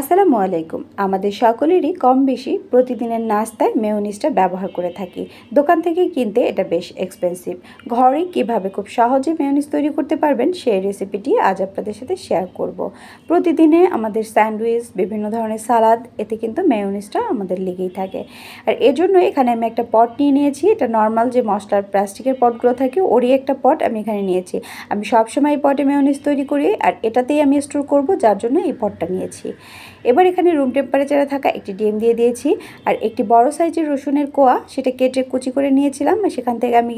আসসালামু আলাইকুম আমাদের সকলেরই কম বেশি প্রতিদিনের নাস্তায় মেয়নিজটা ব্যবহার করে থাকি দোকান থেকে কিনতে এটা বেশ এক্সপেন্সিভ ঘরে কিভাবে খুব সহজে মেয়নিজ তৈরি করতে পারবেন সেই রেসিপিটি আজ আপনাদের সাথে শেয়ার করব। প্রতিদিনে আমাদের স্যান্ডউইচ বিভিন্ন ধরনের সালাদ এতে কিন্তু মেয়নিজটা আমাদের লেগেই থাকে আর এজন্য এখানে আমি একটা পট নিয়ে নিয়েছি এটা নর্মাল যে মশলার প্লাস্টিকের পটগুলো থাকে ওরই একটা পট আমি এখানে নিয়েছি আমি সবসময় এই পটে মেয়নিজ তৈরি করি আর এটাতেই আমি স্টোর করব যার জন্য এই পটটা নিয়েছি এবার এখানে রুম টেম্পারেচারে থাকা একটি ডিম দিয়ে দিয়েছি আর একটি বড় সাইজের রসুনের কোয়া সেটা কেটে কুচি করে নিয়েছিলাম সেখান থেকে আমি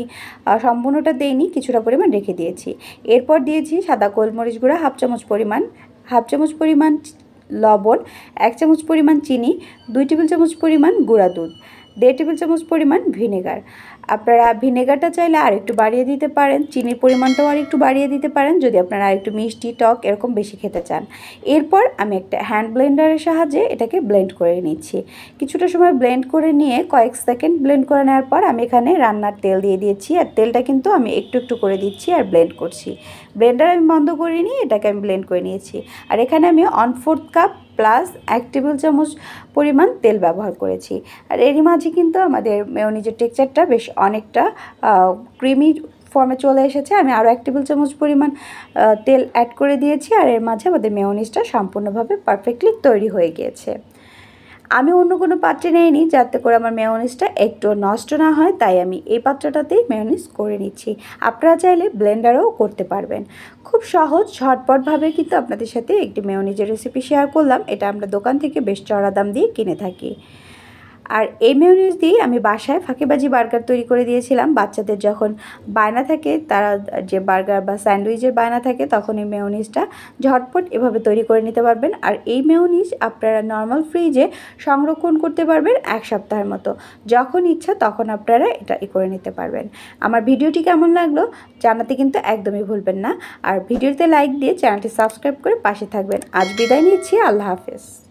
সম্পূর্ণটা দেইনি কিছুটা পরিমাণ রেখে দিয়েছি এরপর দিয়েছি সাদা গোলমরিচ গুঁড়া হাফ চামচ পরিমাণ হাফ চামচ পরিমাণ লবণ এক চামচ পরিমাণ চিনি দুই টেবিল চামচ পরিমাণ গুঁড়া দুধ দেড় টেবিল চামচ পরিমাণ ভিনেগার আপনারা ভিনেগারটা চাইলে আর একটু বাড়িয়ে দিতে পারেন চিনির পরিমাণটাও আর একটু বাড়িয়ে দিতে পারেন যদি আপনারা আর একটু মিষ্টি টক এরকম বেশি খেতে চান এরপর আমি একটা হ্যান্ড ব্লেন্ডারের সাহায্যে এটাকে ব্লেন্ড করে নিচ্ছি কিছুটা সময় ব্লেন্ড করে নিয়ে কয়েক সেকেন্ড ব্লেন্ড করে নেওয়ার পর আমি এখানে রান্নার তেল দিয়ে দিয়েছি আর তেলটা কিন্তু আমি একটু একটু করে দিচ্ছি আর ব্লেন্ড করছি ব্লেন্ডার আমি বন্ধ করিনি এটাকে আমি ব্লেন্ড করে নিয়েছি আর এখানে আমি অন ফোর্থ কাপ প্লাস এক টেবিল চামচ পরিমাণ তেল ব্যবহার করেছি আর এরই মাঝে কিন্তু আমাদের মেয়নিজের টেক্সচারটা বেশ অনেকটা ক্রিমি ফর্মে চলে এসেছে আমি আরও এক টেবিল চামচ পরিমাণ তেল অ্যাড করে দিয়েছি আর এর মাঝে আমাদের মেয়নিজটা সম্পূর্ণভাবে পারফেক্টলি তৈরি হয়ে গিয়েছে আমি অন্য কোনো পাত্রে নেয়নি যাতে করে আমার মেয়নিজটা একটু নষ্ট না হয় তাই আমি এই পাত্রটাতেই মেয়নিজ করে নিচ্ছি আপনারা চাইলে ব্লেন্ডারও করতে পারবেন খুব সহজ ঝটপটভাবে কিন্তু আপনাদের সাথে একটি মেয়নিজের রেসিপি শেয়ার করলাম এটা আমরা দোকান থেকে বেশ চড়া দাম দিয়ে কিনে থাকি আর এই মেয়নিজ দিয়েই আমি বাসায় ফাঁকেবাজি বার্গার তৈরি করে দিয়েছিলাম বাচ্চাদের যখন বায়না থাকে তারা যে বার্গার বা স্যান্ডউইচের বায়না থাকে তখন এই মেয়নিজটা ঝটপট এভাবে তৈরি করে নিতে পারবেন আর এই মেয়নিজ আপনারা নর্মাল ফ্রিজে সংরক্ষণ করতে পারবেন এক সপ্তাহের মতো যখন ইচ্ছা তখন আপনারা এটা ই করে নিতে পারবেন আমার ভিডিওটি কেমন লাগলো জানাতে কিন্তু একদমই ভুলবেন না আর ভিডিওতে লাইক দিয়ে চ্যানেলটি সাবস্ক্রাইব করে পাশে থাকবেন আজ বিদায় নিচ্ছি আল্লাহ হাফেজ